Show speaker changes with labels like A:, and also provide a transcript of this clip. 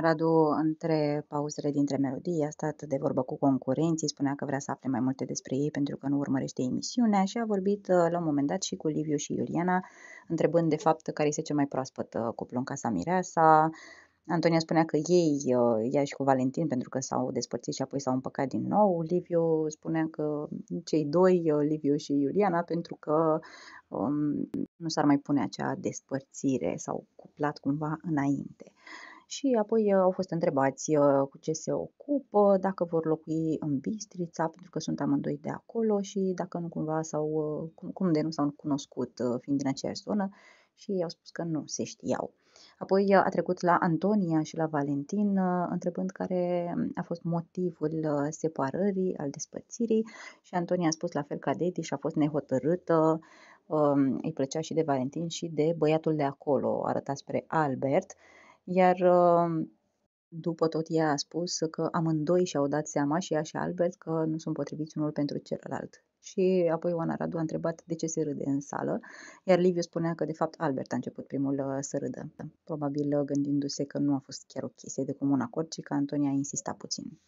A: Radu, între pauzele dintre melodii, a stat de vorbă cu concurenții, spunea că vrea să afle mai multe despre ei pentru că nu urmărește emisiunea și a vorbit uh, la un moment dat și cu Liviu și Iuliana, întrebând de fapt care este cel mai proaspăt uh, cuplu în casa Mireasa. Antonia spunea că ei, ea uh, și cu Valentin, pentru că s-au despărțit și apoi s-au împăcat din nou. Liviu spunea că cei doi, Liviu și Iuliana, pentru că um, nu s-ar mai pune acea despărțire, s-au cuplat cumva înainte și apoi uh, au fost întrebați uh, cu ce se ocupă, dacă vor locui în Bistrița, pentru că sunt amândoi de acolo și dacă nu cumva sau uh, cum, cum de nu s-au cunoscut fiind din aceeași zonă și au spus că nu se știau. Apoi a trecut la Antonia și la Valentin, întrebând care um, a fost motivul separării, al despărțirii și Antonia a spus la fel ca Dedi și a fost nehotărâtă, um, îi plăcea și de Valentin și de băiatul de acolo, arăta spre Albert iar uh, după tot ea a spus că amândoi și-au dat seama și ea și Albert că nu sunt potriviți unul pentru celălalt. Și apoi Oana Radu a întrebat de ce se râde în sală, iar Liviu spunea că de fapt Albert a început primul uh, să râdă, probabil uh, gândindu-se că nu a fost chiar o chestie de comun acord, ci că Antonia a insistat puțin.